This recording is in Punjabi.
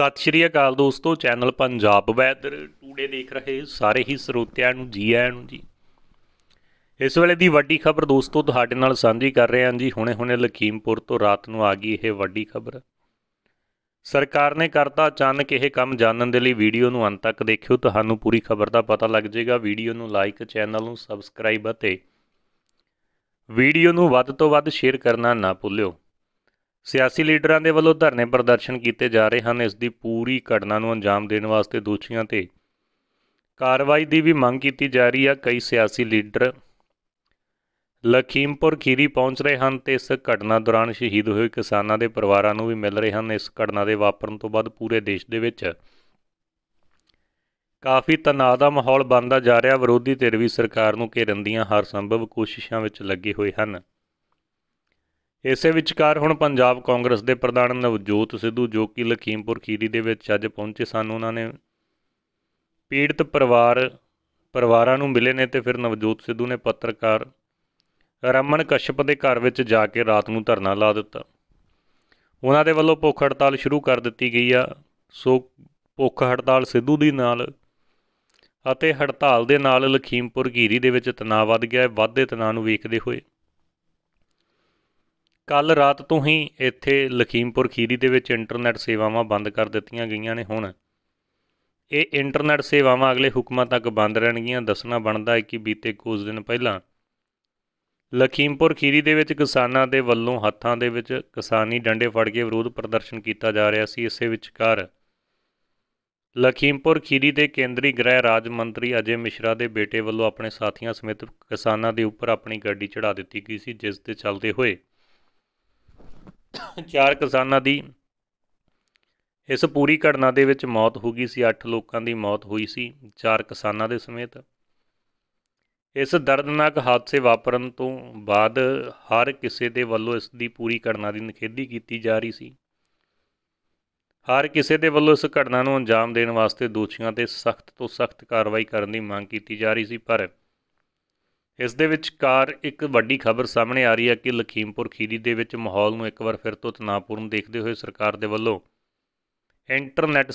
ਸਤਿ ਸ਼੍ਰੀ ਅਕਾਲ ਦੋਸਤੋ ਚੈਨਲ ਪੰਜਾਬ ਵੈਦਰ ਟੂਡੇ ਦੇਖ ਰਹੇ ਸਾਰੇ ਹੀ ਸਰੋਤਿਆਂ ਨੂੰ ਜੀ ਆਇਆਂ ਨੂੰ ਜੀ ਇਸ ਵੇਲੇ ਦੀ ਵੱਡੀ ਖਬਰ ਦੋਸਤੋ ਤੁਹਾਡੇ ਨਾਲ ਸਾਂਝੀ ਕਰ ਰਹੇ ਹਾਂ ਜੀ ਹੁਣੇ-ਹੁਣੇ ਲਖੀਮਪੁਰ ਤੋਂ ਰਾਤ ਨੂੰ ਆ ਗਈ ਇਹ ਵੱਡੀ ਖਬਰ ਸਰਕਾਰ ਨੇ ਕਰਤਾ ਅਚਾਨਕ ਇਹ ਕੰਮ ਜਾਣਨ ਦੇ ਲਈ ਵੀਡੀਓ ਨੂੰ ਅੰਤ ਤੱਕ ਦੇਖਿਓ ਤੁਹਾਨੂੰ ਪੂਰੀ ਖਬਰ ਦਾ ਪਤਾ ਲੱਗ ਜਾਏਗਾ ਵੀਡੀਓ ਨੂੰ ਲਾਈਕ ਚੈਨਲ ਨੂੰ ਸਬਸਕ੍ਰਾਈਬ ਅਤੇ ਵੀਡੀਓ ਨੂੰ ਵੱਧ ਤੋਂ ਵੱਧ ਸ਼ੇਅਰ ਕਰਨਾ ਨਾ ਭੁੱਲਿਓ ਸਿਆਸੀ ਲੀਡਰਾਂ ਦੇ ਵੱਲੋਂ ਧਰਨੇ ਪ੍ਰਦਰਸ਼ਨ ਕੀਤੇ ਜਾ ਰਹੇ ਹਨ ਇਸ ਦੀ ਪੂਰੀ ਘਟਨਾ ਨੂੰ ਅੰਜਾਮ ਦੇਣ ਵਾਸਤੇ ਦੋਸ਼ੀਆਂ ਤੇ ਕਾਰਵਾਈ ਦੀ ਵੀ ਮੰਗ ਕੀਤੀ ਜਾ ਰਹੀ ਹੈ ਕਈ ਸਿਆਸੀ ਲੀਡਰ ਲਖੀਮਪੁਰ ਖੀਰੀ ਪਹੁੰਚ ਰਹੇ ਹਨ ਤੇ ਇਸ ਘਟਨਾ ਦੌਰਾਨ ਸ਼ਹੀਦ ਹੋਏ ਕਿਸਾਨਾਂ ਦੇ ਪਰਿਵਾਰਾਂ ਨੂੰ ਵੀ ਮਿਲ ਰਹੇ ਹਨ ਇਸ ਘਟਨਾ ਦੇ ਵਾਪਰਨ ਤੋਂ ਬਾਅਦ ਪੂਰੇ ਦੇਸ਼ ਦੇ ਵਿੱਚ ਕਾਫੀ ਤਣਾਅ ਦਾ ਮਾਹੌਲ ਬਣਦਾ ਜਾ ਰਿਹਾ ਵਿਰੋਧੀ ਧਿਰ ਵੀ ਸਰਕਾਰ ਨੂੰ ਘੇਰਨ ਦੀਆਂ ਹਰ ਸੰਭਵ ਕੋਸ਼ਿਸ਼ਾਂ ਵਿੱਚ ਲੱਗੇ ਹੋਏ ਹਨ ਇਸੇ ਵਿਚਕਾਰ ਹੁਣ ਪੰਜਾਬ ਕਾਂਗਰਸ ਦੇ ਪ੍ਰਧਾਨ ਨਵਜੋਤ ਸਿੱਧੂ ਜੋ ਕਿ ਲਖੀਮਪੁਰ ਖੀਰੀ ਦੇ ਵਿੱਚ ਅੱਜ ਪਹੁੰਚੇ ਸਨ ਉਹਨਾਂ ਨੇ ਪੀੜਤ ਪਰਿਵਾਰ ਪਰਿਵਾਰਾਂ ਨੂੰ ਮਿਲੇ ਨੇ ਤੇ ਫਿਰ ਨਵਜੋਤ ਸਿੱਧੂ ਨੇ ਪੱਤਰਕਾਰ ਰਮਨ ਕਸ਼ਪ ਦੇ ਘਰ ਵਿੱਚ ਜਾ ਕੇ ਰਾਤ ਨੂੰ ਧਰਨਾ ਲਾ ਦਿੱਤਾ ਉਹਨਾਂ ਦੇ ਵੱਲੋਂ ਭੁੱਖ ਹੜਤਾਲ ਸ਼ੁਰੂ ਕਰ ਦਿੱਤੀ ਗਈ ਆ ਸੋ ਭੁੱਖ ਹੜਤਾਲ ਸਿੱਧੂ ਦੀ ਨਾਲ ਅਤੇ ਹੜਤਾਲ ਦੇ ਨਾਲ ਲਖੀਮਪੁਰ ਘੀਰੀ ਦੇ ਵਿੱਚ ਤਣਾਅ ਵੱਧ ਗਿਆ ਹੈ ਵੱਧਦੇ ਤਣਾਅ ਨੂੰ ਵੇਖਦੇ ਹੋਏ ਕੱਲ ਰਾਤ ਤੋਂ ਹੀ ਇੱਥੇ ਲਖੀਮਪੁਰ ਖੀਰੀ ਦੇ ਵਿੱਚ ਇੰਟਰਨੈਟ ਸੇਵਾਵਾਂ ਬੰਦ ਕਰ ਦਿੱਤੀਆਂ ਗਈਆਂ ਨੇ ਹੁਣ ਇਹ ਇੰਟਰਨੈਟ ਸੇਵਾਵਾਂ ਅਗਲੇ ਹੁਕਮਾਂ ਤੱਕ ਬੰਦ ਰਹਿਣਗੀਆਂ ਦੱਸਣਾ ਬਣਦਾ ਹੈ ਕਿ ਬੀਤੇ ਕੁਝ ਦਿਨ ਪਹਿਲਾਂ ਲਖੀਮਪੁਰ ਖੀਰੀ ਦੇ ਵਿੱਚ ਕਿਸਾਨਾਂ ਦੇ ਵੱਲੋਂ ਹੱਥਾਂ ਦੇ ਵਿੱਚ ਕਿਸਾਨੀ ਡੰਡੇ ਫੜ ਕੇ ਵਿਰੋਧ ਪ੍ਰਦਰਸ਼ਨ ਕੀਤਾ ਜਾ ਰਿਹਾ ਸੀ ਇਸੇ ਵਿਚਕਾਰ ਲਖੀਮਪੁਰ ਖੀਰੀ ਦੇ ਕੇਂਦਰੀ ਗ੍ਰਹਿ ਰਾਜ ਮੰਤਰੀ ਅਜੇ ਮਿਸ਼ਰਾ ਦੇ ਬੇਟੇ ਵੱਲੋਂ ਆਪਣੇ ਸਾਥੀਆਂ ਸਮੇਤ ਕਿਸਾਨਾਂ ਦੇ ਉੱਪਰ ਆਪਣੀ ਗੱਡੀ ਚੜਾ ਦਿੱਤੀ ਗਈ ਸੀ ਜਿਸ ਦੇ ਚੱਲਦੇ ਹੋਏ ਚਾਰ ਕਿਸਾਨਾਂ ਦੀ ਇਸ ਪੂਰੀ ਘਟਨਾ ਦੇ ਵਿੱਚ ਮੌਤ ਹੋ ਗਈ ਸੀ 8 ਲੋਕਾਂ ਦੀ ਮੌਤ ਹੋਈ ਸੀ ਚਾਰ ਕਿਸਾਨਾਂ ਦੇ ਸਮੇਤ ਇਸ ਦਰਦਨਾਕ ਹਾਦਸੇ ਵਾਪਰਨ ਤੋਂ ਬਾਅਦ ਹਰ ਕਿਸੇ ਦੇ ਵੱਲੋਂ ਇਸ ਦੀ ਪੂਰੀ ਘਟਨਾ ਦੀ ਨਿਖੇਧੀ ਕੀਤੀ ਜਾ ਰਹੀ ਸੀ ਹਰ ਕਿਸੇ ਦੇ ਵੱਲੋਂ ਇਸ ਘਟਨਾ ਨੂੰ ਅੰਜਾਮ ਦੇਣ ਵਾਸਤੇ ਦੋਸ਼ੀਆਂ ਤੇ ਸਖਤ ਤੋਂ ਸਖਤ ਕਾਰਵਾਈ ਕਰਨ ਦੀ ਮੰਗ ਕੀਤੀ ਜਾ ਰਹੀ ਸੀ ਪਰ ਇਸ ਦੇ ਵਿੱਚਕਾਰ ਇੱਕ ਵੱਡੀ ਖਬਰ ਸਾਹਮਣੇ ਆ ਰਹੀ ਹੈ ਕਿ ਲਖੀਮਪੁਰ ਖੀਰੀ ਦੇ ਵਿੱਚ ਮਾਹੌਲ ਨੂੰ ਇੱਕ ਵਾਰ ਫਿਰ ਤੋਂ ਤਣਾਅਪੂਰਨ ਦੇਖਦੇ ਹੋਏ ਸਰਕਾਰ ਦੇ ਵੱਲੋਂ ਇੰਟਰਨੈਟ